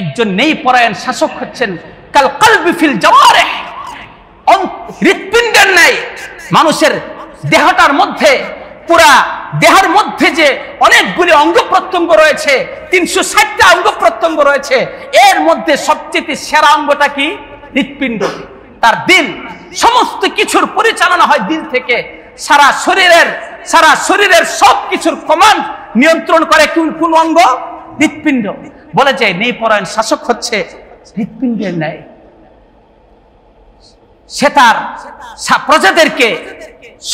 একজন নেই পরায়ণ শাসক হচ্ছেন কাল কালবি ফিল জওয়ারে হৃৎপিণ্ডের নাই মানুষের দেহটার মধ্যে পুরা দেহের মধ্যে যে অনেকগুলি অঙ্গ প্রত্যঙ্গ রয়েছে তিনশো ষাটটা অঙ্গ প্রত্যঙ্গ রয়েছে এর মধ্যে সবচেয়ে সেরা অঙ্গটা কি হৃৎপিণ্ড তার দিল সমস্ত কিছুর পরিচালনা হয় দিল থেকে সারা শরীরের সারা শরীরের সব কিছুর কমান্ড নিয়ন্ত্রণ করে কোন অঙ্গ হৃৎপিণ্ড বলে যে নেই পরায়ণ শাসক হচ্ছে হৃৎপিণ্ডের ন্যায় সে তার প্রজাদেরকে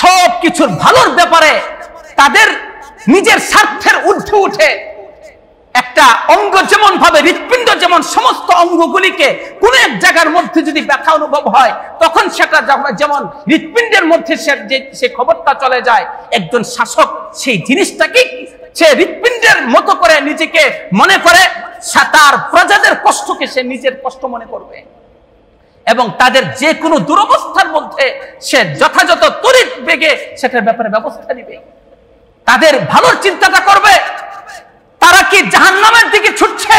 সব কিছুর ভালোর ব্যাপারে তাদের নিজের স্বার্থের ঊর্ধ্বে উঠে একটা অঙ্গ যেমন ভাবে হৃৎপিণ্ড যেমন সমস্ত অঙ্গগুলিকে কোন এক জায়গার মধ্যে যদি ব্যথা অনুভব হয় তখন সেটা যেমন হৃৎপিণ্ডের মধ্যে সে খবরটা চলে যায় একজন শাসক সেই জিনিসটাকে সে হৃৎপিণ্ডের মতো করে নিজেকে মনে করে তার প্রজাদের কষ্টকে সে নিজের কষ্ট মনে করবে এবং তাদের যে কোনো দুরবস্থার মধ্যে সে যথাযথ তরিত বেগে সেটার ব্যাপারে ব্যবস্থা নিবে তাদের ভালোর চিন্তাটা করবে তারা কি জাহান্নামের দিকে ছুটছে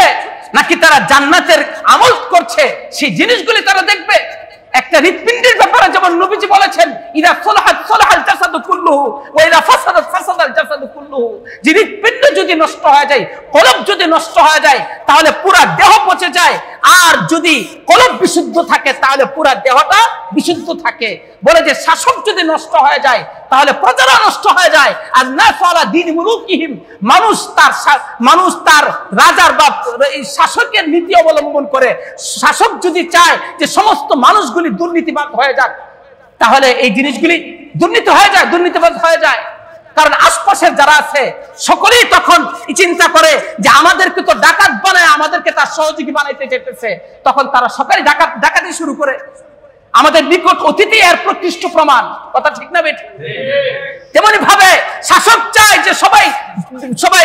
নাকি তারা জান্নাতের আমল করছে সেই জিনিসগুলি তারা দেখবে একটা হৃৎপিণ্ডের ব্যাপারে যেমন নবীজি বলেছেন ইরা সোলাহাত সোলাহাল জাসাদু কুল্লুহু ও ইরা ফাসাদাত ফাসাদাল জাসাদু যে হৃৎপিণ্ড যদি নষ্ট হয়ে যায় কলব যদি নষ্ট হয়ে যায় তাহলে পুরা দেহ পচে যায় আর যদি কলব বিশুদ্ধ থাকে তাহলে পুরা দেহটা বিশুদ্ধ থাকে বলে যে শাসক যদি নষ্ট হয়ে যায় তাহলে প্রজারা নষ্ট হয়ে যায় আর না সারা দিন মুরুকিহীন মানুষ তার মানুষ তার রাজার বা শাসকের নীতি অবলম্বন করে শাসক যদি চায় যে সমস্ত মানুষগুলি দুর্নীতিবাদ হয়ে যাক তাহলে এই জিনিসগুলি দুর্নীতি হয়ে যায় দুর্নীতিবাদ হয়ে যায় কারণ আশপাশে যারা আছে সকলেই তখন চিন্তা করে যে আমাদেরকে তো ডাকাত বানায় আমাদেরকে তার সহযোগী বানাইতে যেতেছে তখন তারা সকালে ডাকাত ডাকাতি শুরু করে আমাদের নিকট অতিথি এর প্রকৃষ্ট প্রমাণ কথা ঠিক না বেটি তেমনি ভাবে শাসক চায় যে সবাই সবাই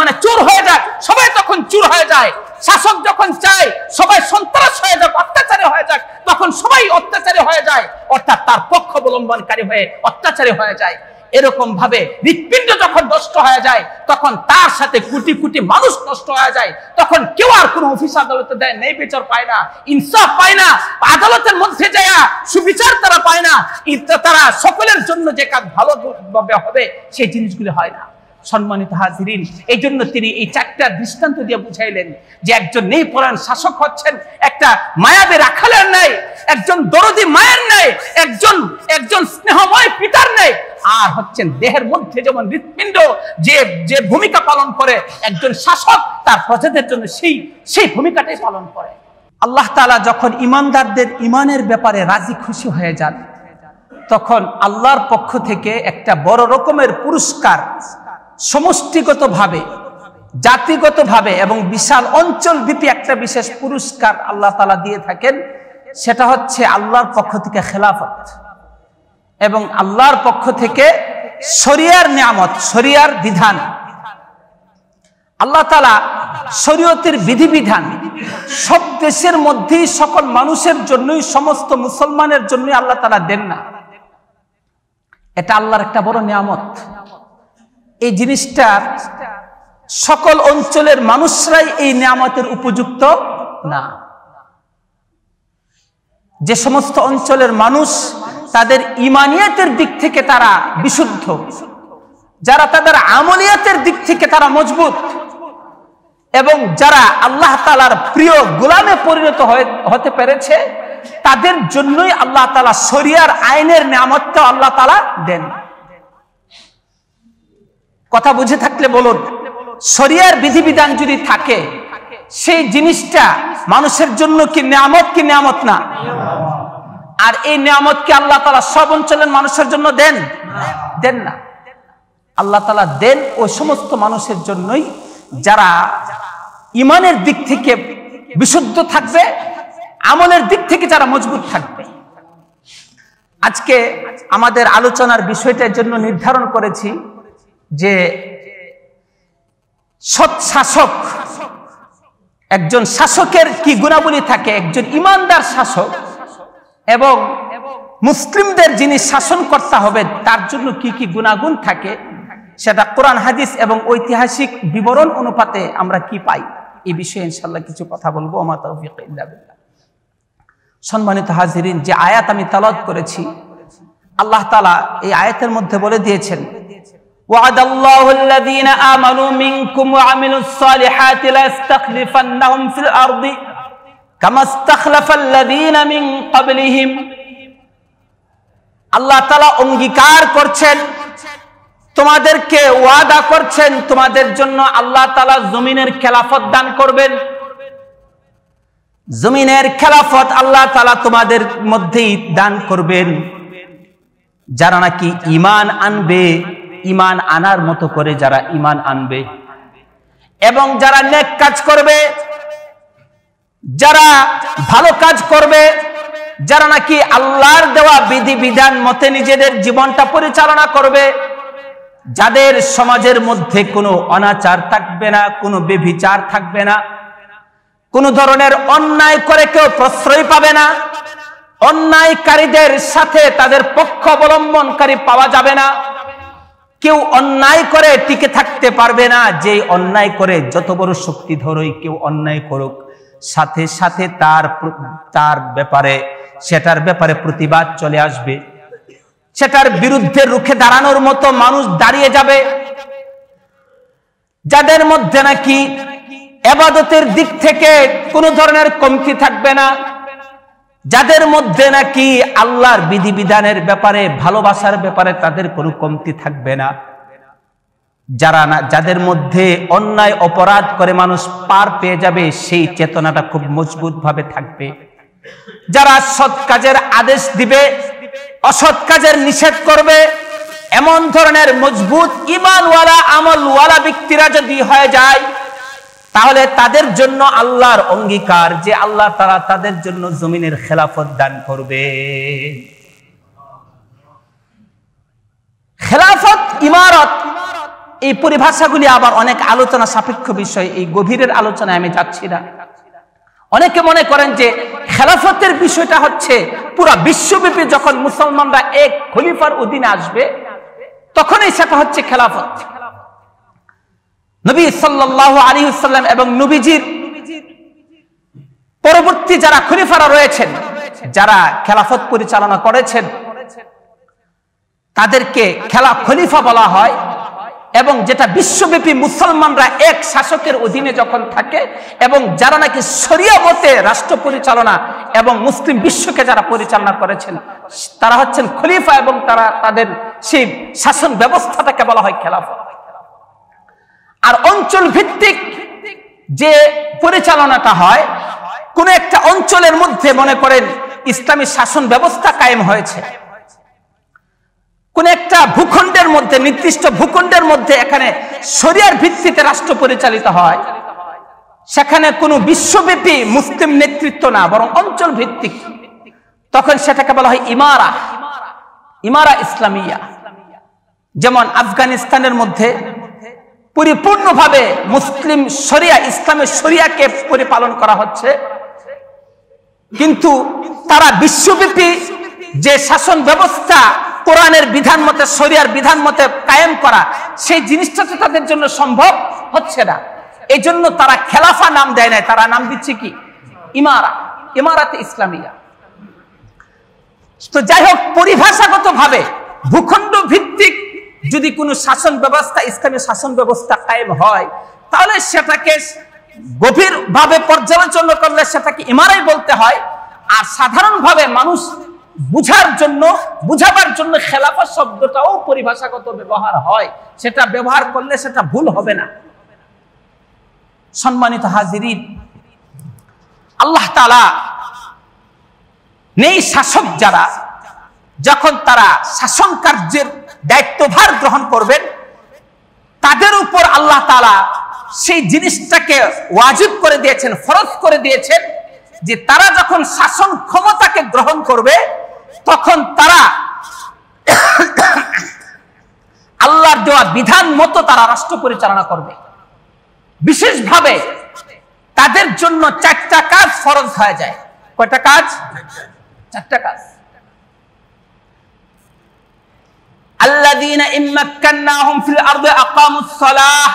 মানে চোর হয়ে যাক সবাই তখন চোর হয়ে যায় শাসক যখন চায় সবাই সন্ত্রাস হয়ে যাক অত্যাচারী হয়ে যাক তখন সবাই অত্যাচারী হয়ে যায় অর্থাৎ তার পক্ষ অবলম্বনকারী হয়ে অত্যাচারী হয়ে যায় এরকম ভাবে হৃৎপিণ্ড যখন নষ্ট হয়ে যায় তখন তার সাথে কুটি কুটি মানুষ নষ্ট হয়ে যায় তখন কেউ আর কোনো অফিস আদালতে দেয় নেই বিচার পায় না ইনসাফ পায় না আদালতের মধ্যে যায় সুবিচার তারা পায় না তারা সকলের জন্য যে কাজ ভালো হবে সেই জিনিসগুলি হয় না সম্মানিত হাজিরিন এই জন্য তিনি এই চারটা দৃষ্টান্ত দিয়ে বুঝাইলেন যে একজন নেই পরায়ণ শাসক হচ্ছেন একটা মায়াবে রাখালের নাই একজন দরদি মায়ের নাই একজন একজন স্নেহময় পিতার নাই আর হচ্ছেন দেহের মধ্যে যেমন হৃৎপিণ্ড যে যে ভূমিকা পালন করে একজন শাসক তার প্রজাদের জন্য সেই সেই ভূমিকাটাই পালন করে আল্লাহ তালা যখন ইমানদারদের ইমানের ব্যাপারে রাজি খুশি হয়ে যান তখন আল্লাহর পক্ষ থেকে একটা বড় রকমের পুরস্কার সমষ্টিগতভাবে জাতিগতভাবে এবং বিশাল অঞ্চল ব্যাপী একটা বিশেষ পুরস্কার আল্লাহ তালা দিয়ে থাকেন সেটা হচ্ছে আল্লাহর পক্ষ থেকে খেলাফত এবং আল্লাহর পক্ষ থেকে শরিয়ার নিয়ামত শরিয়ার বিধান আল্লাহ তালা শরীয়তের বিধিবিধান সব দেশের মধ্যেই সকল মানুষের জন্যই সমস্ত মুসলমানের জন্যই আল্লাহ তালা দেন না এটা আল্লাহর একটা বড় নিয়ামত এই জিনিসটা সকল অঞ্চলের মানুষরাই এই নিয়ামতের উপযুক্ত না যে সমস্ত অঞ্চলের মানুষ তাদের ইমানিয়াতের দিক থেকে তারা বিশুদ্ধ যারা তাদের আমলিয়াতের দিক থেকে তারা মজবুত এবং যারা আল্লাহ তালার প্রিয় গোলামে পরিণত হতে পেরেছে তাদের জন্যই আল্লাহ তালা শরিয়ার আইনের নামত্ব আল্লাহ তালা দেন কথা বুঝে থাকলে বলুন শরিয়ার বিধিবিধান যদি থাকে সেই জিনিসটা মানুষের জন্য কি নিয়ামত কি নিয়ামত না আর এই নিয়ামত কি আল্লাহ তালা সব অঞ্চলের মানুষের জন্য দেন দেন না আল্লাহ তালা দেন ও সমস্ত মানুষের জন্যই যারা ইমানের দিক থেকে বিশুদ্ধ থাকবে আমলের দিক থেকে যারা মজবুত থাকবে আজকে আমাদের আলোচনার বিষয়টার জন্য নির্ধারণ করেছি যে সৎ শাসক একজন শাসকের কি গুণাবলী থাকে একজন ইমানদার শাসক এবং মুসলিমদের যিনি শাসন করতে হবে তার জন্য কি কি গুণাগুণ থাকে সেটা কোরআন হাদিস এবং ঐতিহাসিক বিবরণ অনুপাতে আমরা কি পাই এই বিষয়ে ইনশাল্লাহ কিছু কথা বলবো আমার সম্মানিত হাজিরিন যে আয়াত আমি তালত করেছি আল্লাহ তালা এই আয়াতের মধ্যে বলে দিয়েছেন وعد الله الذين آمنوا منكم وعملوا الصالحات ليستخلفنهم في الأرض كما استخلف الذين من قبلهم আল্লাহ তালা অঙ্গীকার করছেন তোমাদেরকে ওয়াদা করছেন তোমাদের জন্য আল্লাহ তালা জমিনের খেলাফত দান করবেন জমিনের খেলাফত আল্লাহ তালা তোমাদের মধ্যেই দান করবেন যারা নাকি ইমান আনবে ইমান আনার মতো করে যারা ইমান আনবে এবং যারা নেক কাজ করবে যারা ভালো কাজ করবে যারা নাকি আল্লাহর দেওয়া বিধি বিধান মতে নিজেদের জীবনটা পরিচালনা করবে যাদের সমাজের মধ্যে কোনো অনাচার থাকবে না কোনো বেভিচার থাকবে না কোনো ধরনের অন্যায় করে কেউ প্রশ্রয় পাবে না অন্যায়কারীদের সাথে তাদের পক্ষ অবলম্বনকারী পাওয়া যাবে না কেউ অন্যায় করে টিকে থাকতে পারবে না যে অন্যায় করে যত বড় শক্তি ধরই কেউ অন্যায় করুক সাথে সাথে তার তার ব্যাপারে সেটার ব্যাপারে প্রতিবাদ চলে আসবে সেটার বিরুদ্ধে রুখে দাঁড়ানোর মতো মানুষ দাঁড়িয়ে যাবে যাদের মধ্যে নাকি এবাদতের দিক থেকে কোনো ধরনের কমতি থাকবে না যাদের মধ্যে নাকি আল্লাহর বিধিবিধানের ব্যাপারে ভালোবাসার ব্যাপারে তাদের কোনো কমতি থাকবে না যারা না যাদের মধ্যে অন্যায় অপরাধ করে মানুষ পার পেয়ে যাবে সেই চেতনাটা খুব মজবুতভাবে থাকবে যারা সৎ কাজের আদেশ দিবে অসৎ কাজের নিষেধ করবে এমন ধরনের মজবুত ইমানওয়ালা আমলওয়ালা ব্যক্তিরা যদি হয়ে যায় তাহলে তাদের জন্য আল্লাহর অঙ্গীকার যে আল্লাহ তারা তাদের জন্য জমিনের খেলাফত দান করবে খেলাফত ইমারত এই পরিভাষাগুলি আবার অনেক আলোচনা সাপেক্ষ বিষয় এই গভীরের আলোচনায় আমি যাচ্ছি না অনেকে মনে করেন যে খেলাফতের বিষয়টা হচ্ছে পুরা বিশ্বব্যাপী যখন মুসলমানরা এক খলিফার অধীনে আসবে তখনই সেটা হচ্ছে খেলাফত নবী সাল্লাহ আলী সাল্লাম এবং নবীজির পরবর্তী যারা খলিফারা রয়েছেন যারা খেলাফত পরিচালনা করেছেন তাদেরকে খেলা খলিফা বলা হয় এবং যেটা বিশ্বব্যাপী মুসলমানরা এক শাসকের অধীনে যখন থাকে এবং যারা নাকি সরিয়া মতে রাষ্ট্র পরিচালনা এবং মুসলিম বিশ্বকে যারা পরিচালনা করেছেন তারা হচ্ছেন খলিফা এবং তারা তাদের সেই শাসন ব্যবস্থাটাকে বলা হয় খেলাফত আর অঞ্চল ভিত্তিক যে পরিচালনাটা হয় কোন একটা অঞ্চলের মধ্যে মনে করেন ইসলামী শাসন ব্যবস্থা কায়েম হয়েছে কোন একটা ভূখণ্ডের মধ্যে নির্দিষ্ট ভূখণ্ডের মধ্যে এখানে শরিয়ার ভিত্তিতে রাষ্ট্র পরিচালিত হয় সেখানে কোনো বিশ্বব্যাপী মুসলিম নেতৃত্ব না বরং অঞ্চল ভিত্তিক তখন সেটাকে বলা হয় ইমারা ইমারা ইসলামিয়া যেমন আফগানিস্তানের মধ্যে পরিপূর্ণভাবে মুসলিম শরিয়া ইসলামের শরিয়াকে পরিপালন করা হচ্ছে কিন্তু তারা বিশ্বব্যাপী যে শাসন ব্যবস্থা কোরআনের বিধান মতে শরিয়ার বিধান মতে কায়েম করা সেই জিনিসটা তো তাদের জন্য সম্ভব হচ্ছে না এই জন্য তারা খেলাফা নাম দেয় নাই তারা নাম দিচ্ছে কি ইমারা ইমারাতে ইসলামিয়া তো যাই হোক পরিভাষাগত ভাবে ভূখণ্ড ভিত্তিক যদি কোনো শাসন ব্যবস্থা ইসলামী শাসন ব্যবস্থা কায়েম হয় তাহলে সেটাকে গভীরভাবে পর্যালোচনা করলে সেটাকে এমআরআই বলতে হয় আর সাধারণভাবে মানুষ বুঝার জন্য বুঝাবার জন্য খেলাফত শব্দটাও পরিভাষাগত ব্যবহার হয় সেটা ব্যবহার করলে সেটা ভুল হবে না সম্মানিত হাজিরিন আল্লাহ তালা নেই শাসক যারা যখন তারা শাসন কার্যের দায়িত্বভার গ্রহণ করবেন তাদের উপর আল্লাহ তালা সেই জিনিসটাকে ওয়াজিব করে দিয়েছেন ফরজ করে দিয়েছেন যে তারা যখন শাসন ক্ষমতাকে গ্রহণ করবে তখন তারা আল্লাহর দেওয়া বিধান মতো তারা রাষ্ট্র পরিচালনা করবে বিশেষভাবে তাদের জন্য চারটা কাজ ফরজ হয়ে যায় কয়টা কাজ চারটা কাজ الذين إن مكناهم في الأرض أقاموا الصلاة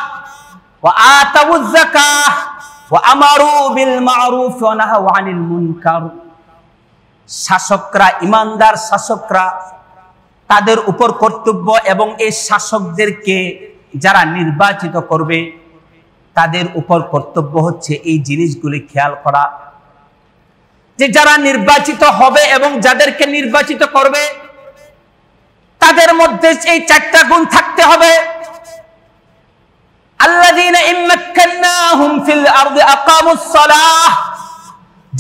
وآتوا الزكاة وأمروا بالمعروف ونهوا عن المنكر শাসকরা ইমানদার শাসকরা তাদের উপর কর্তব্য এবং এই শাসকদেরকে যারা নির্বাচিত করবে তাদের উপর কর্তব্য হচ্ছে এই জিনিসগুলি খেয়াল করা যে যারা নির্বাচিত হবে এবং যাদেরকে নির্বাচিত করবে তাদের মধ্যে এই চারটা গুণ থাকতে হবে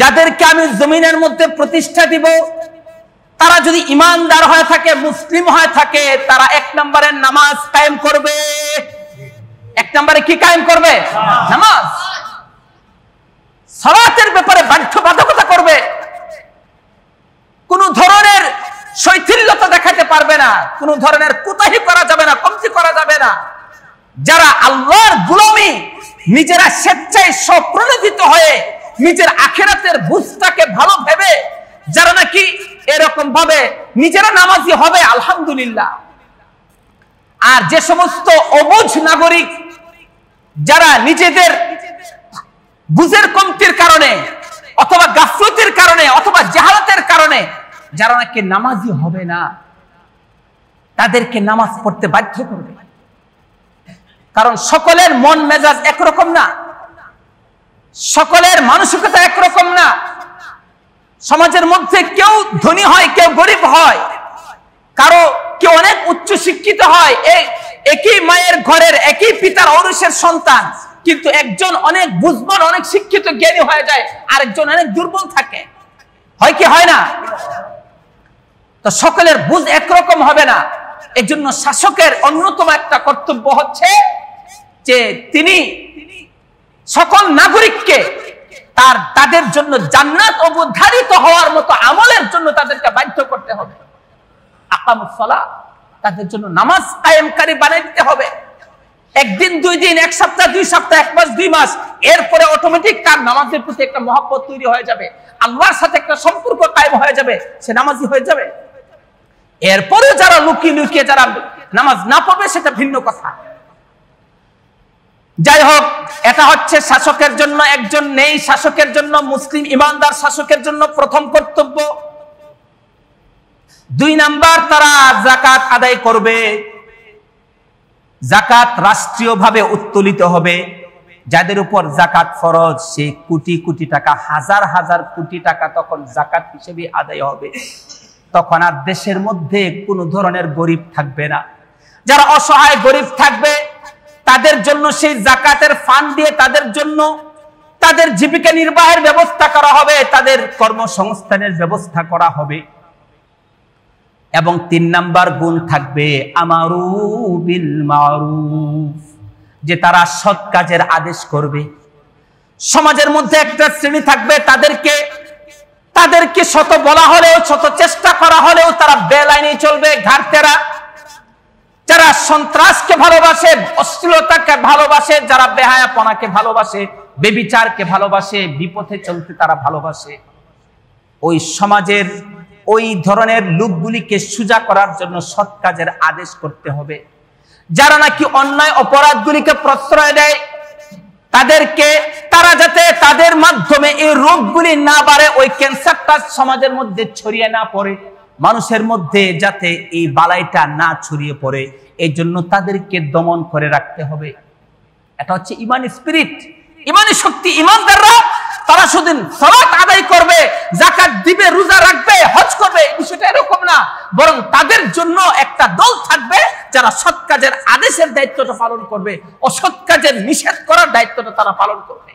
যাদেরকে আমি জমিনের মধ্যে প্রতিষ্ঠা দিব তারা যদি ইমানদার হয়ে থাকে মুসলিম হয়ে থাকে তারা এক নম্বরে নামাজ কায়েম করবে এক নম্বরে কি কায়েম করবে নামাজ সলাতের ব্যাপারে বাধ্যবাধকতা করবে কোন ধরনের শৈথিল্যতা দেখাতে পারবে না কোন ধরনের কোথাহি করা যাবে না কমতি করা যাবে না যারা আল্লাহর গুলামী নিজেরা স্বেচ্ছায় স্বপ্রণোদিত হয়ে নিজের আখেরাতের বুঝটাকে ভালো ভেবে যারা নাকি এরকম ভাবে নিজেরা নামাজি হবে আলহামদুলিল্লাহ আর যে সমস্ত অবুজ নাগরিক যারা নিজেদের বুঝের কমতির কারণে অথবা গাফলতির কারণে অথবা জাহালাতের কারণে যারা নাকি নামাজি হবে না তাদেরকে নামাজ পড়তে বাধ্য করবে কারণ সকলের মন মেজাজ একরকম না সকলের মানসিকতা একরকম না সমাজের মধ্যে কেউ ধনী হয় কেউ গরিব হয় কারো কেউ অনেক উচ্চ শিক্ষিত হয় এই একই মায়ের ঘরের একই পিতার অরুষের সন্তান কিন্তু একজন অনেক বুঝবন অনেক শিক্ষিত জ্ঞানী হয়ে যায় আরেকজন অনেক দুর্বল থাকে হয় কি হয় না তো সকলের বুঝ একরকম হবে না এর জন্য শাসকের অন্যতম একটা কর্তব্য হচ্ছে যে তিনি সকল নাগরিককে তার তাদের জন্য জান্নাত অবধারিত হওয়ার মতো আমলের জন্য তাদেরকে বাধ্য করতে হবে আকামসলা তাদের জন্য নামাজ কায়েমকারী বানিয়ে দিতে হবে একদিন দুই দিন এক সপ্তাহ দুই সপ্তাহ এক মাস দুই মাস এরপরে অটোমেটিক তার নামাজের প্রতি একটা মহাব্বত তৈরি হয়ে যাবে আল্লাহর সাথে একটা সম্পর্ক কায়েম হয়ে যাবে সে নামাজি হয়ে যাবে এরপরে যারা লুকিয়ে লুকিয়ে যারা নামাজ না পড়বে সেটা ভিন্ন কথা যাই হোক এটা হচ্ছে শাসকের জন্য একজন নেই শাসকের জন্য মুসলিম ইমানদার শাসকের জন্য প্রথম কর্তব্য দুই নাম্বার তারা জাকাত আদায় করবে জাকাত রাষ্ট্রীয়ভাবে উত্তোলিত হবে যাদের উপর জাকাত ফরজ সেই কোটি কোটি টাকা হাজার হাজার কোটি টাকা তখন জাকাত হিসেবে আদায় হবে তখন আর দেশের মধ্যে কোন ধরনের গরিব থাকবে না যারা অসহায় গরিব থাকবে তাদের জন্য সেই জাকাতের ফান্ড দিয়ে তাদের জন্য তাদের জীবিকা নির্বাহের ব্যবস্থা করা হবে তাদের কর্মসংস্থানের ব্যবস্থা করা হবে এবং তিন নাম্বার গুণ থাকবে আমারু বিল মারুফ যে তারা সৎ কাজের আদেশ করবে সমাজের মধ্যে একটা শ্রেণী থাকবে তাদেরকে তাদেরকে শত বলা হলেও শত চেষ্টা করা হলেও তারা বেলাইনি চলবে ঘাটতেরা যারা সন্ত্রাসকে ভালোবাসে অশ্লীলতাকে ভালোবাসে যারা বেহায়াপনাকে ভালোবাসে বেবিচারকে ভালোবাসে বিপথে চলতে তারা ভালোবাসে ওই সমাজের ওই ধরনের লোকগুলিকে সুজা করার জন্য সৎ কাজের আদেশ করতে হবে যারা নাকি অন্যায় অপরাধগুলিকে প্রশ্রয় দেয় তাদেরকে তারা যাতে তাদের মাধ্যমে এই রোগগুলি না বাড়ে ওই ক্যান্সারটা সমাজের মধ্যে ছড়িয়ে না পড়ে মানুষের মধ্যে যাতে এই বালাইটা না ছড়িয়ে পড়ে এই জন্য তাদেরকে দমন করে রাখতে হবে এটা হচ্ছে ইমান স্পিরিট ইমানি শক্তি ইমানদাররা তারা শুধু সালাত আদায় করবে জাকাত দিবে রোজা রাখবে হজ করবে এই বিষয়টা এরকম না বরং তাদের জন্য একটা দল থাকবে যারা সৎ কাজের আদেশের দায়িত্বটা পালন করবে অসৎ কাজের নিষেধ করার দায়িত্বটা তারা পালন করবে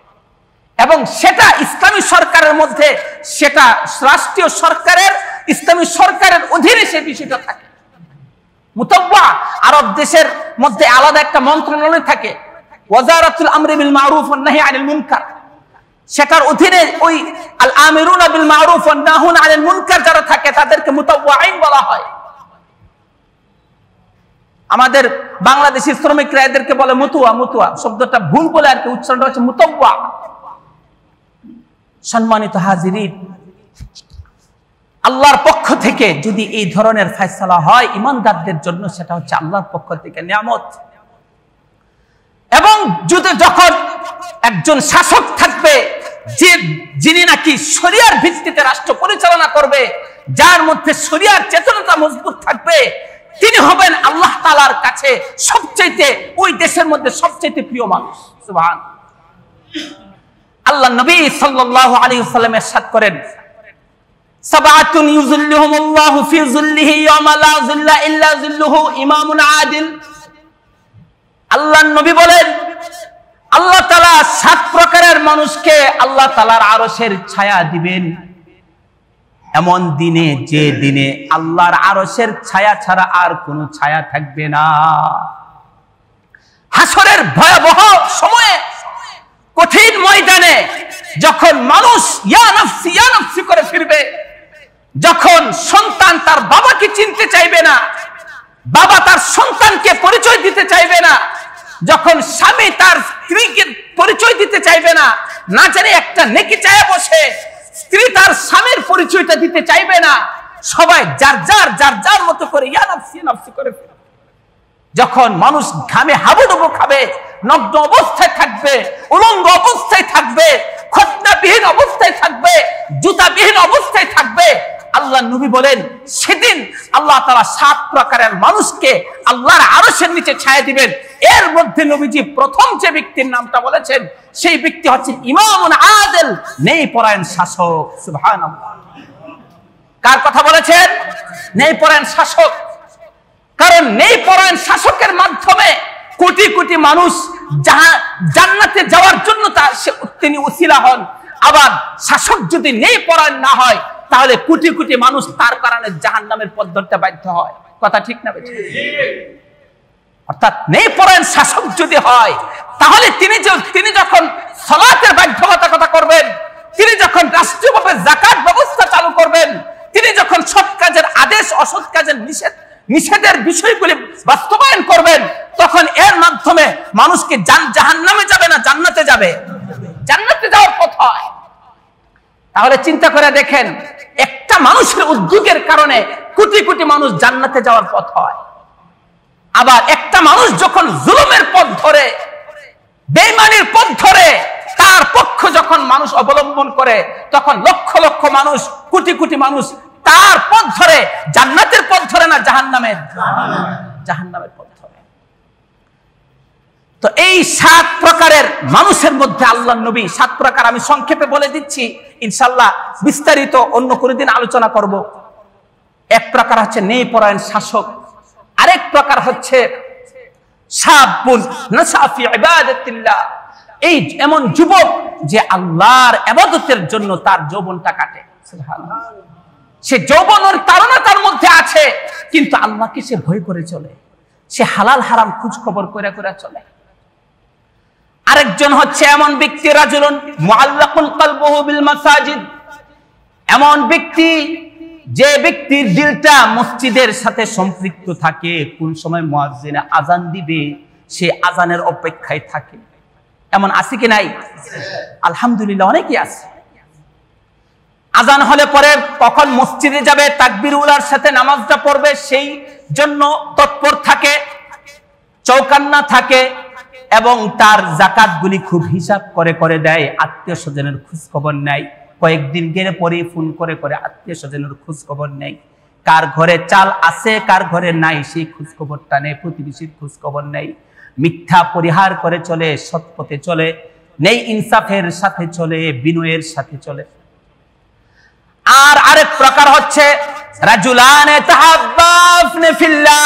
এবং সেটা ইসলামী সরকারের মধ্যে সেটা রাষ্ট্রীয় সরকারের ইসলামী সরকারের অধীনে সে বিষয়টা থাকে মুতব্বা আরব দেশের মধ্যে আলাদা একটা মন্ত্রণালয় থাকে ওয়াজারাতুল আমরি বিল মারুফ ওয়ান নাহি আনিল মুনকার সেটার অধীনে ওই আল আমিরুন আবিল মারুফ নাহুন আল মুনকার যারা থাকে তাদেরকে মুতাওয়াইন বলা হয় আমাদের বাংলাদেশি শ্রমিকরা এদেরকে বলে মুতুয়া মুতুয়া শব্দটা ভুল বলে আর কি উচ্চারণটা হচ্ছে মুতব্বা সম্মানিত হাজিরিন আল্লাহর পক্ষ থেকে যদি এই ধরনের ফাইসলা হয় ইমানদারদের জন্য সেটা হচ্ছে আল্লাহর পক্ষ থেকে নিয়ামত এবং যদি যখন একজন শাসক থাকবে যে যিনি নাকি শরিয়ার ভিত্তিতে রাষ্ট্র পরিচালনা করবে যার মধ্যে শরিয়ার চেতনাটা মজবুত থাকবে তিনি হবেন আল্লাহ তালার কাছে সবচেয়ে ওই দেশের মধ্যে সবচেয়ে প্রিয় মানুষ আল্লাহ নবী সাল্লাহ আলী সাল্লামের সাত করেন সাবাতুন ইউজুল্লিহুমুল্লাহু ফি যুল্লিহি ইয়াওমা লা যুল্লা ইল্লা যুল্লুহু ইমামুন আদিল আল্লাহর নবী বলেন আল্লাহ তালা সাত প্রকারের মানুষকে আল্লাহ তালার আরসের ছায়া দিবেন এমন দিনে যে দিনে আল্লাহর আরসের ছায়া ছাড়া আর কোন ছায়া থাকবে না হাসরের ভয়াবহ সময়ে কঠিন ময়দানে যখন মানুষ করে ফিরবে যখন সন্তান তার বাবাকে চিনতে চাইবে না বাবা তার সন্তানকে পরিচয় দিতে চাইবে না যখন স্বামী তার স্ত্রীকে পরিচয় দিতে চাইবে না না জানে একটা নেকি চায় বসে স্ত্রী তার স্বামীর পরিচয়টা দিতে চাইবে না সবাই যার যার যার যার মতো করে করে যখন মানুষ ঘামে হাবুডুবু খাবে নগ্ন অবস্থায় থাকবে উলঙ্গ অবস্থায় থাকবে খতনাবিহীন অবস্থায় থাকবে জুতাবিহীন অবস্থায় থাকবে আল্লাহ নবী বলেন সেদিন আল্লাহ তারা সাত প্রকারের মানুষকে আল্লাহর আরসের নিচে ছায়া দিবেন এর মধ্যে নবীজি প্রথম যে ব্যক্তির নামটা বলেছেন সেই ব্যক্তি হচ্ছে ইমাম আদেল নেই পরায়ণ শাসক সুভান কার কথা বলেছেন নেই পরায়ণ শাসক কারণ নেই পরায়ণ শাসকের মাধ্যমে কোটি কোটি মানুষ যাহা জান্নাতে যাওয়ার জন্য তার তিনি উসিলা হন আবার শাসক যদি নেই পরায়ণ না হয় তাহলে কোটি কোটি মানুষ তার কারণে জাহান নামের পথ ধরতে বাধ্য হয় কথা ঠিক না অর্থাৎ নেই পড়েন শাসক যদি হয় তাহলে তিনি তিনি যখন সলাতের বাধ্যবতার কথা করবেন তিনি যখন রাষ্ট্রীয়ভাবে জাকাত ব্যবস্থা চালু করবেন তিনি যখন সৎ কাজের আদেশ অসৎ কাজের নিষেধ নিষেধের বিষয়গুলি বাস্তবায়ন করবেন তখন এর মাধ্যমে মানুষকে জাহান নামে যাবে না জান্নাতে যাবে জান্নাতে যাওয়ার পথ হয় তাহলে চিন্তা করে দেখেন একটা মানুষের উদ্যোগের কারণে কোটি কোটি মানুষ জান্নাতে যাওয়ার পথ হয় আবার একটা মানুষ যখন জুলুমের পথ ধরে বেইমানির পথ ধরে তার পক্ষ যখন মানুষ অবলম্বন করে তখন লক্ষ লক্ষ মানুষ কোটি কোটি মানুষ তার পথ ধরে জান্নাতের পথ ধরে না জাহান্নামের জাহান্নামের পথ তো এই সাত প্রকারের মানুষের মধ্যে আল্লাহ নবী সাত প্রকার আমি সংক্ষেপে বলে দিচ্ছি ইনশাল্লাহ বিস্তারিত অন্য কোনো দিন আলোচনা করব এক প্রকার হচ্ছে নেই পরায়ণ শাসক আরেক প্রকার হচ্ছে এই এমন যুবক যে আল্লাহর আবাদতের জন্য তার যৌবনটা কাটে সে যৌবনের তারা তার মধ্যে আছে কিন্তু আল্লাহকে সে ভয় করে চলে সে হালাল হারাম খোঁজ খবর করে করে চলে আরেকজন হচ্ছে এমন ব্যক্তি রাজুলন মুআল্লাকুল কলবুহু বিল মাসাজিদ এমন ব্যক্তি যে ব্যক্তির দিলটা মসজিদের সাথে সম্পৃক্ত থাকে কোন সময় মুয়াজ্জিনে আজান দিবে সে আজানের অপেক্ষায় থাকে এমন আছে কি নাই আলহামদুলিল্লাহ অনেকেই আছে আজান হলে পরে কখন মসজিদে যাবে তাকবির উলার সাথে নামাজটা পড়বে সেই জন্য তৎপর থাকে চৌকান্না থাকে এবং তার জাকাতগুলি খুব হিসাব করে করে দেয় আত্মীয় স্বজনের খোঁজ খবর নেয় কয়েকদিন গেলে পরে ফোন করে করে আত্মীয় স্বজনের খোঁজ খবর নেয় কার ঘরে চাল আছে কার ঘরে নাই সেই খোঁজ খবরটা নেই প্রতিবেশীর খোঁজ খবর নেই মিথ্যা পরিহার করে চলে সৎপথে চলে নেই ইনসাফের সাথে চলে বিনয়ের সাথে চলে আর আরেক প্রকার হচ্ছে রাজুলানে তাহাব্বাফনে ফিল্লাহ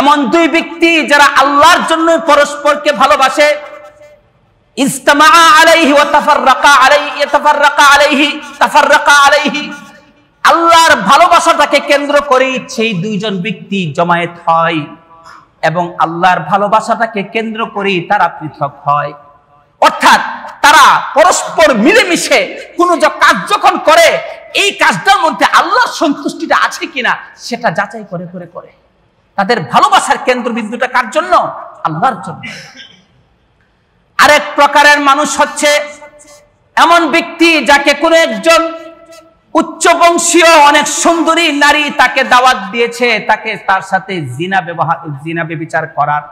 এমন দুই ব্যক্তি যারা আল্লাহর জন্য পরস্পরকে ভালোবাসে আল্লাহর ভালোবাসাটাকে কেন্দ্র করে সেই দুইজন ব্যক্তি জমায়েত হয় এবং আল্লাহর ভালোবাসাটাকে কেন্দ্র করে তারা পৃথক হয় অর্থাৎ তারা পরস্পর মিলেমিশে কোনো যে কাজ যখন করে এই কাজটার মধ্যে আল্লাহর সন্তুষ্টিটা আছে কিনা সেটা যাচাই করে করে করে তাদের ভালোবাসার কেন্দ্রবিন্দুটা কার জন্য আল্লাহর জন্য আরেক প্রকারের মানুষ হচ্ছে এমন ব্যক্তি যাকে কোনো একজন উচ্চ বংশীয় অনেক সুন্দরী নারী তাকে দাওয়াত দিয়েছে তাকে তার সাথে জিনা ব্যবহার জিনা বিচার করার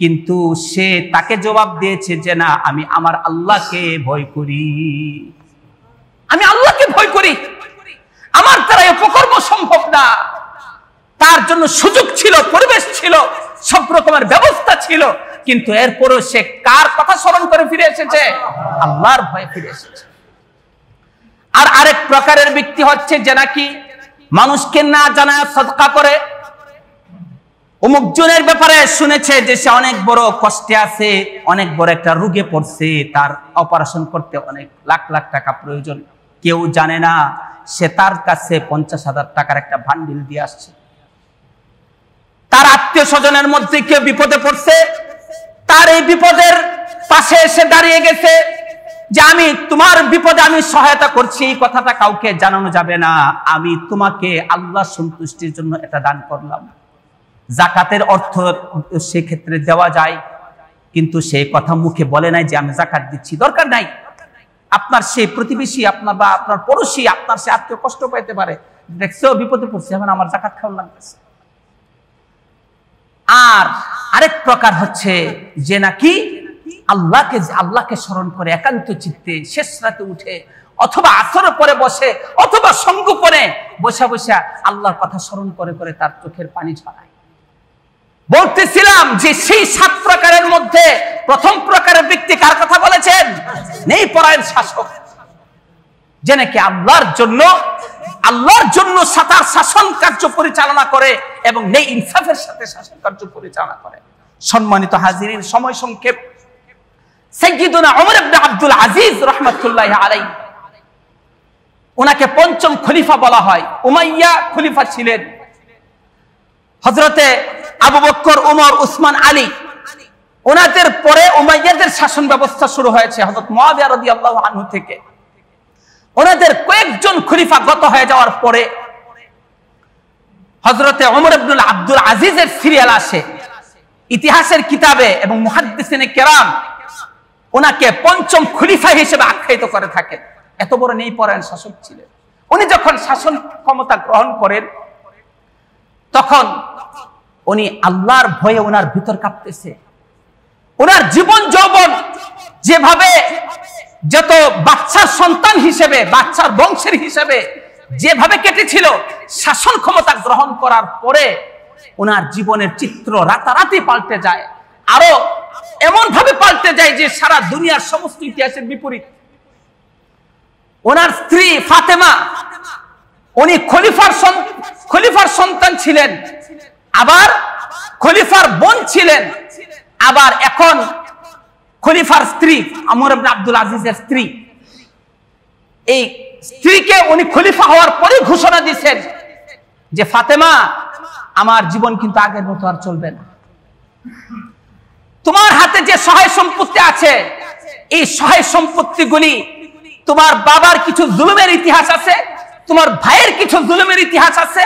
কিন্তু সে তাকে জবাব দিয়েছে যে না আমি আমার আল্লাহকে ভয় করি আমি আল্লাহকে ভয় করি আমার দ্বারা উপকর্ম সম্ভব না তার জন্য সুযোগ ছিল পরিবেশ ছিল সব রকমের ব্যবস্থা ছিল কিন্তু এরপরও সে কার কথা স্মরণ করে ফিরে এসেছে আল্লাহর ভয়ে ফিরে এসেছে আর আরেক প্রকারের ব্যক্তি হচ্ছে যে নাকি মানুষকে না জানায় সৎকা করে অমুকজনের ব্যাপারে শুনেছে যে সে অনেক বড় কষ্টে আছে অনেক বড় একটা রোগে পড়ছে তার অপারেশন করতে অনেক লাখ লাখ টাকা প্রয়োজন কেউ জানে না সে তার কাছে পঞ্চাশ হাজার টাকার একটা ভান্ডিল দিয়ে আসছে তার আত্মীয় স্বজনের মধ্যে কেউ বিপদে পড়ছে তার এই বিপদের পাশে এসে দাঁড়িয়ে গেছে যে আমি তোমার বিপদে আমি সহায়তা করছি এই কথাটা কাউকে জানানো যাবে না আমি তোমাকে আল্লাহ সন্তুষ্টির জন্য এটা দান করলাম জাকাতের অর্থ সেক্ষেত্রে দেওয়া যায় কিন্তু সে কথা মুখে বলে নাই যে আমি জাকাত দিচ্ছি দরকার নাই আপনার সে প্রতিবেশী আপনার বা আপনার পড়োশী আপনার সে আত্মীয় কষ্ট পাইতে পারে দেখছেও বিপদে পড়ছে এখন আমার জাকাত খাওয়ান লাগতেছে আর আরেক প্রকার হচ্ছে যে নাকি আল্লাহকে আল্লাহকে স্মরণ করে একান্ত চিত্তে শেষ রাতে উঠে অথবা আসর পরে বসে অথবা সঙ্গ করে বসা বসে আল্লাহর কথা স্মরণ করে করে তার চোখের পানি ছড়ায় বলতেছিলাম যে সেই সাত প্রকারের মধ্যে প্রথম প্রকারের ব্যক্তি কার কথা বলেছেন নেই পরায়ণ শাসক যে নাকি আল্লাহর জন্য আল্লাহর জন্য সাতার শাসন কার্য পরিচালনা করে এবং নেই ইনসাফের সাথে শাসন কার্য পরিচালনা করে সম্মানিত হাজিরিন সময় সংক্ষেপ শাসন ব্যবস্থা শুরু হয়েছে হজরত মহাবিয়া রদি আল্লাহ আনহু থেকে ওনাদের কয়েকজন খলিফা গত হয়ে যাওয়ার পরে হজরতে অমর আব্দুল আব্দুল আজিজের সিরিয়াল আসে ইতিহাসের কিতাবে এবং মুহাদ্দিসিনে কেরাম ওনাকে পঞ্চম খলিফা হিসেবে আখ্যায়িত করে থাকে এত বড় নেই পরায়ণ শাসক ছিলেন উনি যখন শাসন ক্ষমতা গ্রহণ করেন তখন উনি আল্লাহর ভয়ে ওনার ভিতর কাঁপতেছে ওনার জীবন যৌবন যেভাবে যত বাচ্চার সন্তান হিসেবে বাচ্চার বংশের হিসেবে যেভাবে কেটেছিল শাসন ক্ষমতা গ্রহণ করার পরে ওনার জীবনের চিত্র রাতারাতি পাল্টে যায় আরো এমন ভাবে পাল্টে যায় যে সারা দুনিয়ার সমস্ত ইতিহাসের বিপরীত ওনার স্ত্রী ফাতেমা উনি খলিফার খলিফার সন্তান ছিলেন আবার খলিফার বোন ছিলেন আবার এখন খলিফার স্ত্রী আমর আব্দুল আজিজের স্ত্রী এই স্ত্রীকে উনি খলিফা হওয়ার পরে ঘোষণা দিচ্ছেন যে ফাতেমা আমার জীবন কিন্তু আগের মতো আর চলবে না তোমার হাতে যে সহায় সম্পত্তি আছে এই সহায় সম্পত্তিগুলি তোমার বাবার কিছু জুলুমের ইতিহাস আছে তোমার ভাইয়ের কিছু জুলুমের ইতিহাস আছে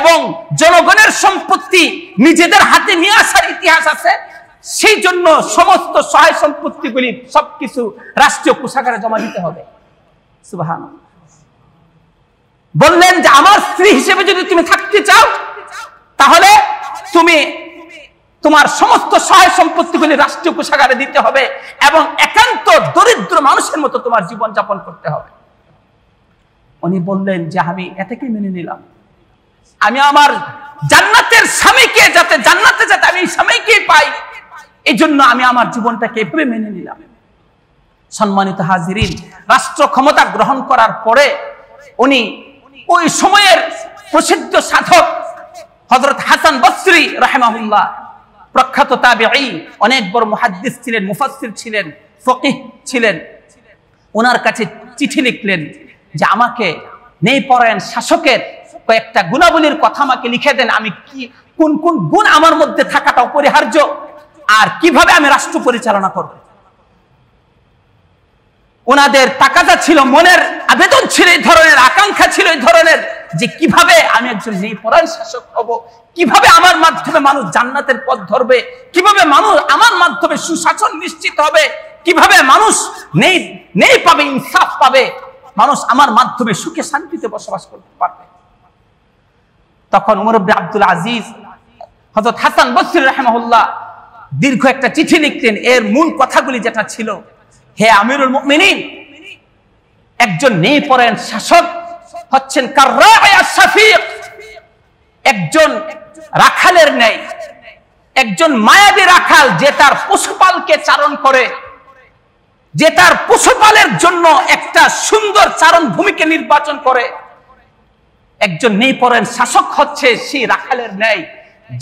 এবং জনগণের সম্পত্তি নিজেদের হাতে নিয়ে আসার ইতিহাস আছে সেই জন্য সমস্ত সহায় সম্পত্তিগুলি সবকিছু রাষ্ট্রীয় কোষাগারে জমা দিতে হবে সুবাহান বললেন যে আমার স্ত্রী হিসেবে যদি তুমি থাকতে চাও তাহলে তুমি তোমার সমস্ত সহায় সম্পত্তিগুলি রাষ্ট্রীয় কোষাগারে দিতে হবে এবং একান্ত দরিদ্র মানুষের মতো তোমার জীবন যাপন করতে হবে উনি বললেন যে আমি এতেকে মেনে নিলাম আমি আমার জান্নাতের স্বামীকে যাতে জান্নাতে যাতে আমি স্বামীকে পাই এই জন্য আমি আমার জীবনটাকে এভাবে মেনে নিলাম সম্মানিত হাজিরিন রাষ্ট্র ক্ষমতা গ্রহণ করার পরে উনি ওই সময়ের প্রসিদ্ধ সাধক হজরত হাসান বস্রি রাহেমাহুল্লাহ প্রখ্যাত তাবে অনেক বড় মহাদ্দিস ছিলেন মুফাসির ছিলেন ফকিহ ছিলেন ওনার কাছে চিঠি লিখলেন যে আমাকে নেই পড়েন শাসকের কয়েকটা গুণাবলীর কথা আমাকে লিখে দেন আমি কি কোন কোন গুণ আমার মধ্যে থাকাটা অপরিহার্য আর কিভাবে আমি রাষ্ট্র পরিচালনা করব ওনাদের তাকাজা ছিল মনের আবেদন ছিল এই ধরনের আকাঙ্ক্ষা ছিল এই ধরনের যে কিভাবে আমি একজন পরায়ণ শাসক হব কিভাবে আমার মাধ্যমে মানুষ জান্নাতের পথ ধরবে কিভাবে মানুষ আমার মাধ্যমে সুশাসন নিশ্চিত হবে কিভাবে মানুষ নেই নেই পাবে ইনসাফ পাবে মানুষ আমার মাধ্যমে সুখে শান্তিতে বসবাস করতে পারবে তখন উমর আব্দুল আজিজ হজরত হাসান বসির রহমহল্লা দীর্ঘ একটা চিঠি লিখতেন এর মূল কথাগুলি যেটা ছিল হে আমিরুল মিনীন একজন নেই পড়েন শাসক হচ্ছেন একজন রাখালের নেই একজন মায়াবী রাখাল যে তার পশুপালকে চারণ করে যে তার পশুপালের জন্য একটা সুন্দর চারণ ভূমিকে নির্বাচন করে একজন নেই পড়েন শাসক হচ্ছে সেই রাখালের ন্যায়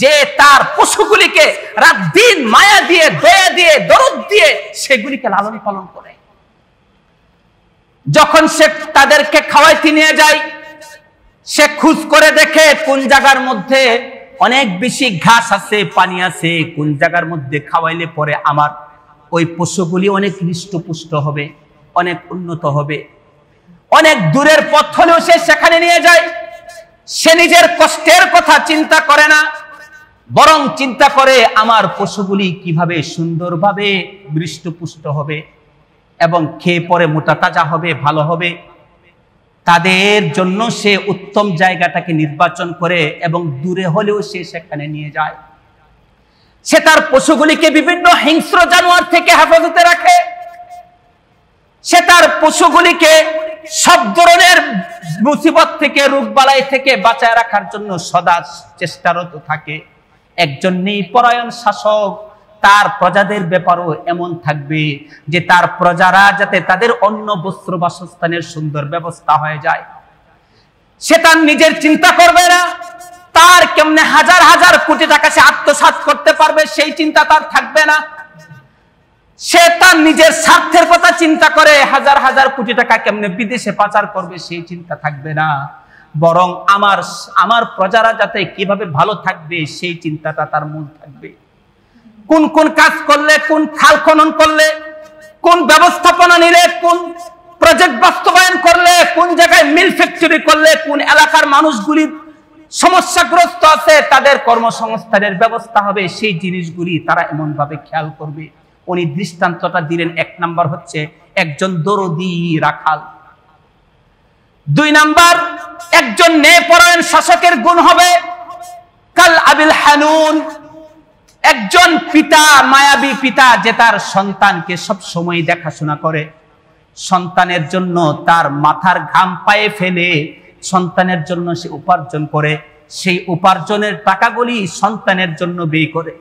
যে তার পশুগুলিকে রাত দিন মায়া দিয়ে দয়া দিয়ে দরদ দিয়ে সেগুলিকে লালন পালন করে যখন সে তাদেরকে খাওয়াইতে নিয়ে যায় সে খুঁজ করে দেখে কোন জায়গার মধ্যে অনেক বেশি ঘাস আছে পানি আছে কোন জায়গার মধ্যে খাওয়াইলে পরে আমার ওই পশুগুলি অনেক হৃষ্টপুষ্ট হবে অনেক উন্নত হবে অনেক দূরের পথ হলেও সে সেখানে নিয়ে যায় সে নিজের কষ্টের কথা চিন্তা করে না বরং চিন্তা করে আমার পশুগুলি কিভাবে সুন্দরভাবে পুষ্ট হবে এবং খেয়ে পরে মোটা তাজা হবে ভালো হবে তাদের জন্য সে উত্তম জায়গাটাকে নির্বাচন করে এবং দূরে হলেও সে সেখানে নিয়ে যায় সে তার পশুগুলিকে বিভিন্ন হিংস্র জানোয়ার থেকে হেফাজতে রাখে সে তার পশুগুলিকে সব ধরনের মুসিবত থেকে রোগ বালাই থেকে বাঁচায় রাখার জন্য সদা চেষ্টারত থাকে একজন পরায়ণ শাসক তার প্রজাদের ব্যাপারও এমন থাকবে যে তার প্রজারা যাতে তাদের অন্য বস্ত্র বাসস্থানের সুন্দর ব্যবস্থা হয়ে যায় সে তার নিজের চিন্তা করবে না তার কেমনে হাজার হাজার কোটি টাকা সে আত্মসাত করতে পারবে সেই চিন্তা তার থাকবে না সে তার নিজের স্বার্থের কথা চিন্তা করে হাজার হাজার কোটি টাকা কেমনে বিদেশে পাচার করবে সেই চিন্তা থাকবে না বরং আমার আমার প্রজারা যাতে কিভাবে ভালো থাকবে সেই চিন্তাটা তার মূল থাকবে কোন কোন কাজ করলে কোন খাল খনন করলে কোন ব্যবস্থাপনা নিলে কোন প্রজেক্ট বাস্তবায়ন করলে কোন জায়গায় মিল ফ্যাক্টরি করলে কোন এলাকার মানুষগুলি সমস্যাগ্রস্ত আছে তাদের কর্মসংস্থানের ব্যবস্থা হবে সেই জিনিসগুলি তারা এমনভাবে খেয়াল করবে উনি দৃষ্টান্তটা দিলেন এক নাম্বার হচ্ছে একজন দরদি রাখাল দুই নাম্বার একজন নেপরায়ণ শাসকের গুণ হবে কাল আবিল হানুন একজন পিতা মায়াবী পিতা যে তার সন্তানকে সব সময় দেখাশোনা করে সন্তানের জন্য তার মাথার ঘাম পায়ে ফেলে সন্তানের জন্য সে উপার্জন করে সেই উপার্জনের টাকাগুলি সন্তানের জন্য ব্যয় করে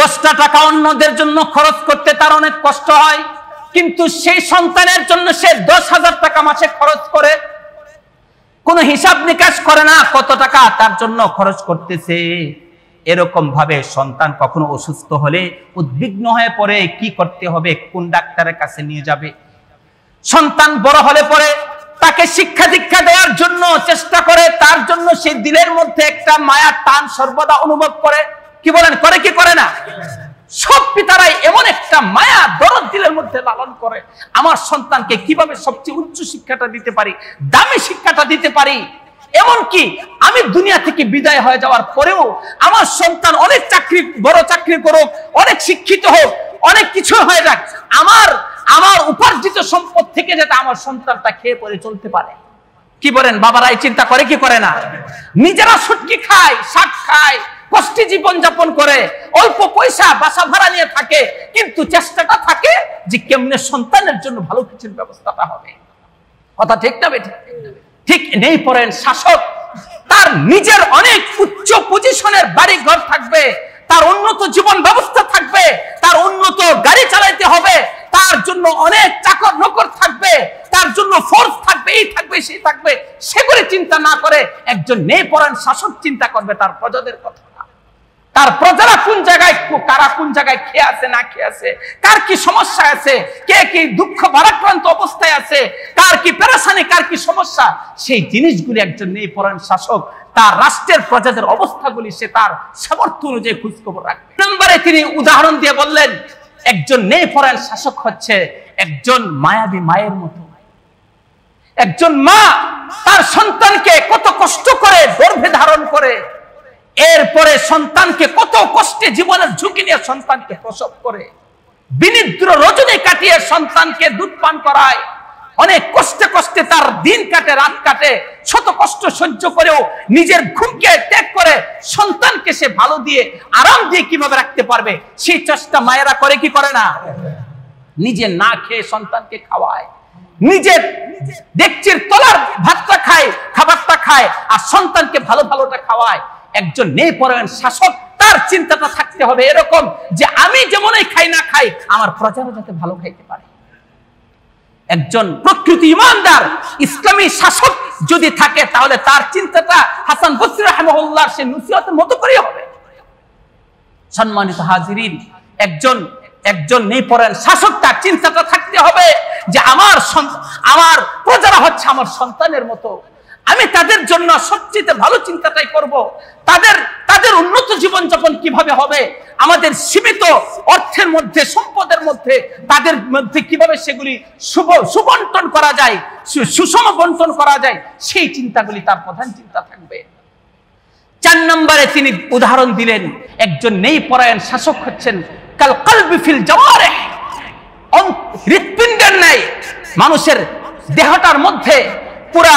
দশটা টাকা অন্যদের জন্য খরচ করতে তার অনেক কষ্ট হয় কিন্তু সেই সন্তানের জন্য সে দশ হাজার টাকা মাসে খরচ করে কোনো হিসাব নিকাশ করে না কত টাকা তার জন্য খরচ করতেছে এরকম ভাবে সন্তান কখনো অসুস্থ হলে উদ্বিগ্ন হয়ে পড়ে কি করতে হবে কোন ডাক্তারের কাছে নিয়ে যাবে সন্তান বড় হলে পরে তাকে শিক্ষা দীক্ষা দেওয়ার জন্য চেষ্টা করে তার জন্য সে দিলের মধ্যে একটা মায়া টান সর্বদা অনুভব করে কি বলেন করে কি করে না সব পিতারাই এমন একটা মায়া দরদ দিলের মধ্যে লালন করে আমার সন্তানকে কিভাবে সবচেয়ে উচ্চ শিক্ষাটা দিতে পারি দামি শিক্ষাটা দিতে পারি এমনকি আমি দুনিয়া থেকে বিদায় হয়ে যাওয়ার পরেও আমার সন্তান অনেক চাকরি বড় চাকরি করুক অনেক শিক্ষিত হোক অনেক কিছু হয়ে যাক আমার আমার উপার্জিত সম্পদ থেকে যাতে আমার সন্তানটা খেয়ে পরে চলতে পারে কি বলেন বাবারাই চিন্তা করে কি করে না নিজেরা সুটকি খায় শাক খায় কষ্টে জীবন যাপন করে অল্প পয়সা বাসা ভাড়া নিয়ে থাকে কিন্তু চেষ্টাটা থাকে যে কেমনে সন্তানের জন্য ভালো কিছুর ব্যবস্থাটা হবে কথা ঠিক না বেঠিক ঠিক নেই পড়েন শাসক তার নিজের অনেক উচ্চ পজিশনের বাড়ি ঘর থাকবে তার উন্নত জীবন ব্যবস্থা থাকবে তার উন্নত গাড়ি চালাইতে হবে তার জন্য অনেক চাকর নকর থাকবে তার জন্য ফোর্স থাকবে এই থাকবে সেই থাকবে সেগুলি চিন্তা না করে একজন নেই পড়েন শাসক চিন্তা করবে তার প্রজাদের কথা তার প্রজারা কোন জায়গায় কারা কোন জায়গায় খেয়ে আছে না খেয়ে আছে কার কি সমস্যা আছে কে কি দুঃখ ভারাক্রান্ত অবস্থায় আছে কার কি পেরাসানি কার কি সমস্যা সেই জিনিসগুলি একজন নেই পরায়ণ শাসক তার রাষ্ট্রের প্রজাদের অবস্থাগুলি সে তার সামর্থ্য অনুযায়ী খোঁজখবর রাখবে নম্বরে তিনি উদাহরণ দিয়ে বললেন একজন নেই পরায়ণ শাসক হচ্ছে একজন মায়াবী মায়ের মতো একজন মা তার সন্তানকে কত কষ্ট করে গর্ভে ধারণ করে এরপরে সন্তানকে কত কষ্টে জীবনের ঝুঁকি নিয়ে সন্তানকে প্রসব করে বিনিদ্র রজনী কাটিয়ে সন্তানকে দুধ পান করায় অনেক কষ্টে কষ্টে তার দিন কাটে রাত কাটে শত কষ্ট সহ্য করেও নিজের ঘুমকে ত্যাগ করে সন্তানকে সে ভালো দিয়ে আরাম দিয়ে কিভাবে রাখতে পারবে সেই চেষ্টা মায়েরা করে কি করে না নিজে না খেয়ে সন্তানকে খাওয়ায় নিজে দেখছির তলার ভাতটা খায় খাবারটা খায় আর সন্তানকে ভালো ভালোটা খাওয়ায় একজন নেপরায়ণ শাসক তার চিন্তাটা থাকতে হবে এরকম যে আমি যেমনই খাই না খাই আমার প্রজারা যাতে ভালো খাইতে পারে একজন প্রকৃতি ইমানদার ইসলামী শাসক যদি থাকে তাহলে তার চিন্তাটা হাসান বসির রহমহল্লার সে নুসিহতের মতো করে হবে সম্মানিত হাজিরিন একজন একজন নেই পড়েন শাসক তার চিন্তাটা থাকতে হবে যে আমার আমার প্রজারা হচ্ছে আমার সন্তানের মতো আমি তাদের জন্য সবচেয়ে ভালো চিন্তাটাই করব। তাদের তাদের উন্নত জীবন যখন কিভাবে হবে আমাদের সীমিত অর্থের মধ্যে সম্পদের মধ্যে তাদের মধ্যে কিভাবে সেগুলি শুভ সুবন্টন করা যায় সুষম বন্টন করা যায় সেই চিন্তাগুলি তার প্রধান চিন্তা থাকবে চার নম্বরে তিনি উদাহরণ দিলেন একজন নেই পরায়ণ শাসক হচ্ছেন কাল বিফিল জমারে হৃৎপিণ্ডের ন্যায় মানুষের দেহটার মধ্যে পুরা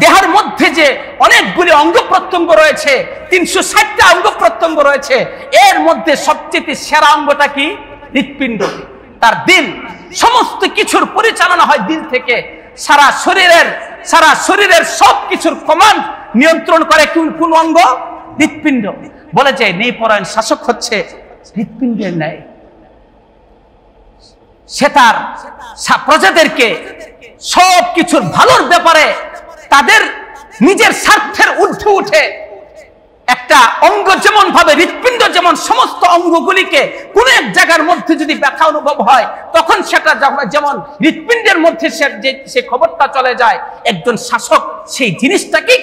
দেহার মধ্যে যে অনেকগুলি অঙ্গ প্রত্যঙ্গ রয়েছে তিনশো ষাটটা অঙ্গ প্রত্যঙ্গ রয়েছে এর মধ্যে সবচেয়ে সেরা অঙ্গটা কি হৃৎপিণ্ড তার দিল সমস্ত কিছুর পরিচালনা হয় দিল থেকে সারা শরীরের সারা শরীরের সব কিছুর কমান্ড নিয়ন্ত্রণ করে কোন অঙ্গ হৃৎপিণ্ড বলে যে নেই পরায়ণ শাসক হচ্ছে হৃৎপিণ্ডের ন্যায় সে তার প্রজাদেরকে সব কিছুর ভালোর ব্যাপারে তাদের নিজের স্বার্থের ঊর্ধ্বে উঠে একটা অঙ্গ যেমন ভাবে হৃৎপিণ্ড যেমন সমস্ত অঙ্গগুলিকে কোন এক জায়গার মধ্যে যদি ব্যথা অনুভব হয় তখন সেটা যেমন হৃৎপিণ্ডের মধ্যে সে খবরটা চলে যায় একজন শাসক সেই জিনিসটাকে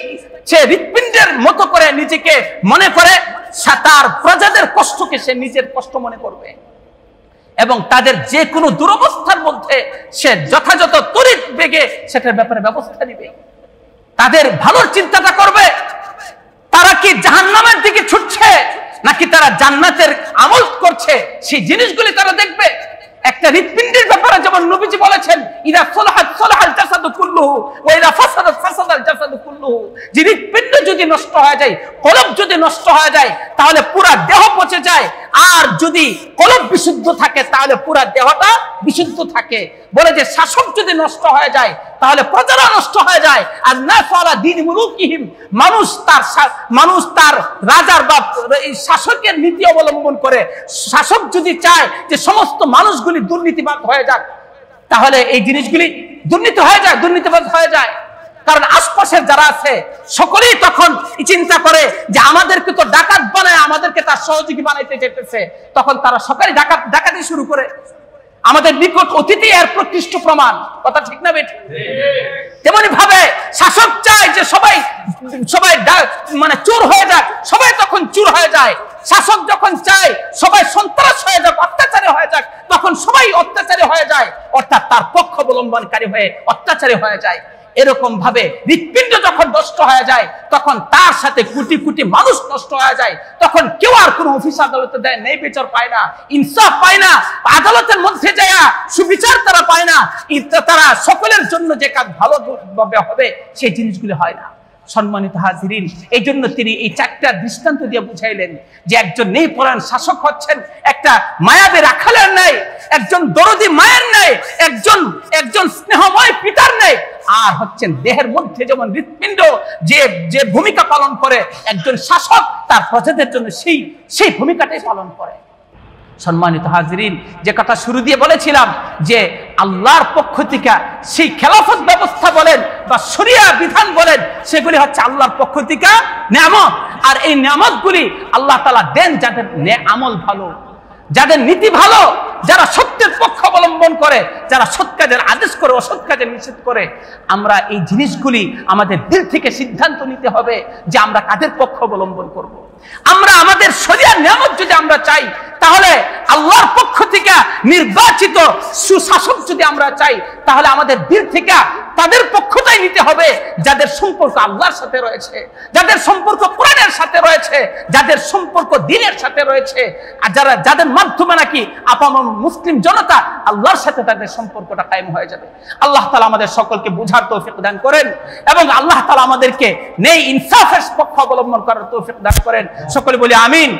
সে হৃৎপিণ্ডের মতো করে নিজেকে মনে করে তার প্রজাদের কষ্টকে সে নিজের কষ্ট মনে করবে এবং তাদের যে কোনো দুরবস্থার মধ্যে সে যথাযথ তরিত বেগে সেটার ব্যাপারে ব্যবস্থা নিবে তাদের ভালোর চিন্তাটা করবে তারা কি জাহান্নামের দিকে ছুটছে নাকি তারা জান্নাতের আমল করছে সেই জিনিসগুলি তারা দেখবে একটা হৃৎপিণ্ডের ব্যাপারে যেমন নবীজি বলেছেন ইরা সোলাহাত সোলাহাল জাসাদ কুল্লুহু ওয়া ইদা ফাসাদাত ফাসাদাল জাসাদ কুল্লুহু যে হৃৎপিণ্ড যদি নষ্ট হয়ে যায় কলব যদি নষ্ট হয়ে যায় তাহলে পুরা দেহ পচে যায় আর যদি কলব বিশুদ্ধ থাকে তাহলে পুরা দেহটা বিশুদ্ধ থাকে বলে যে শাসক যদি নষ্ট হয়ে যায় তাহলে প্রজারা নষ্ট হয়ে যায় আর না ফলা দিন মানুষ তার মানুষ তার রাজার বা শাসকের নীতি অবলম্বন করে শাসক যদি চায় যে সমস্ত মানুষগুলি দুর্নীতিবাদ হয়ে যাক তাহলে এই জিনিসগুলি দুর্নীতি হয়ে যায় দুর্নীতিবাদ হয়ে যায় কারণ আশপাশের যারা আছে সকলেই তখন চিন্তা করে যে আমাদেরকে তো ডাকাত বানায় আমাদেরকে তার সহযোগী বানাইতে যেতেছে তখন তারা সকালে ডাকাত ডাকাতি শুরু করে আমাদের নিকট অতীতে এর প্রকৃষ্ট প্রমাণ কথা ঠিক না বেটি তেমনি ভাবে শাসক চায় যে সবাই সবাই মানে চোর হয়ে যাক সবাই তখন চোর হয়ে যায় শাসক যখন চায় সবাই সন্ত্রাস হয়ে যাক অত্যাচারী হয়ে যাক তখন সবাই অত্যাচারী হয়ে যায় অর্থাৎ তার পক্ষ অবলম্বনকারী হয়ে অত্যাচারী হয়ে যায় এরকম ভাবে হৃৎপিণ্ড যখন নষ্ট হয়ে যায় তখন তার সাথে কোটি কোটি মানুষ নষ্ট হয়ে যায় তখন কেউ আর কোনো অফিস আদালতে দেয় নেই বিচার পায় না ইনসাফ পায় না আদালতের মধ্যে যায় সুবিচার তারা পায় না তারা সকলের জন্য যে কাজ ভালো হবে সেই জিনিসগুলি হয় না সম্মানিত হাজিরিন এই জন্য তিনি এই চারটা দৃষ্টান্ত দিয়ে বুঝাইলেন যে একজন নেই পরায়ণ শাসক হচ্ছেন একটা মায়াবে রাখালের নাই একজন দরদি মায়ের নাই একজন একজন স্নেহময় পিতার নাই আর হচ্ছেন দেহের মধ্যে যেমন হৃৎপিণ্ড যে যে ভূমিকা পালন করে একজন শাসক তার প্রজাদের জন্য সেই সেই ভূমিকাটাই পালন করে সম্মানিত হাজরিন যে কথা শুরু দিয়ে বলেছিলাম যে আল্লাহর পক্ষ থেকে সেই খেলাফত ব্যবস্থা বলেন বা সরিয়া বিধান বলেন সেগুলি হচ্ছে আল্লাহর পক্ষ থেকে নিয়ামত আর এই নিয়ামতগুলি আল্লাহ তালা দেন যাদের আমল ভালো যাদের নীতি ভালো যারা সত্যের পক্ষ অবলম্বন করে যারা সৎ কাজের আদেশ করে অসৎ কাজের নিষেধ করে আমরা এই জিনিসগুলি আমাদের দিল থেকে সিদ্ধান্ত নিতে হবে যে আমরা কাদের পক্ষ অবলম্বন করবো আমরা আমাদের সরিয়া নিয়ামত যদি আমরা চাই তাহলে আল্লাহর পক্ষ থেকে নির্বাচিত সুশাসক যদি আমরা চাই তাহলে আমাদের বীর থেকে তাদের পক্ষটাই নিতে হবে যাদের সম্পর্ক আল্লাহর সাথে রয়েছে যাদের সম্পর্ক কোরআনের সাথে রয়েছে যাদের সম্পর্ক দিনের সাথে রয়েছে আর যারা যাদের মাধ্যমে নাকি আপাম মুসলিম জনতা আল্লাহর সাথে তাদের সম্পর্কটা কায়েম হয়ে যাবে আল্লাহ তালা আমাদের সকলকে বুঝার তৌফিক দান করেন এবং আল্লাহ তালা আমাদেরকে নেই ইনসাফের পক্ষ অবলম্বন করার তৌফিক দান করেন সকলে বলি আমিন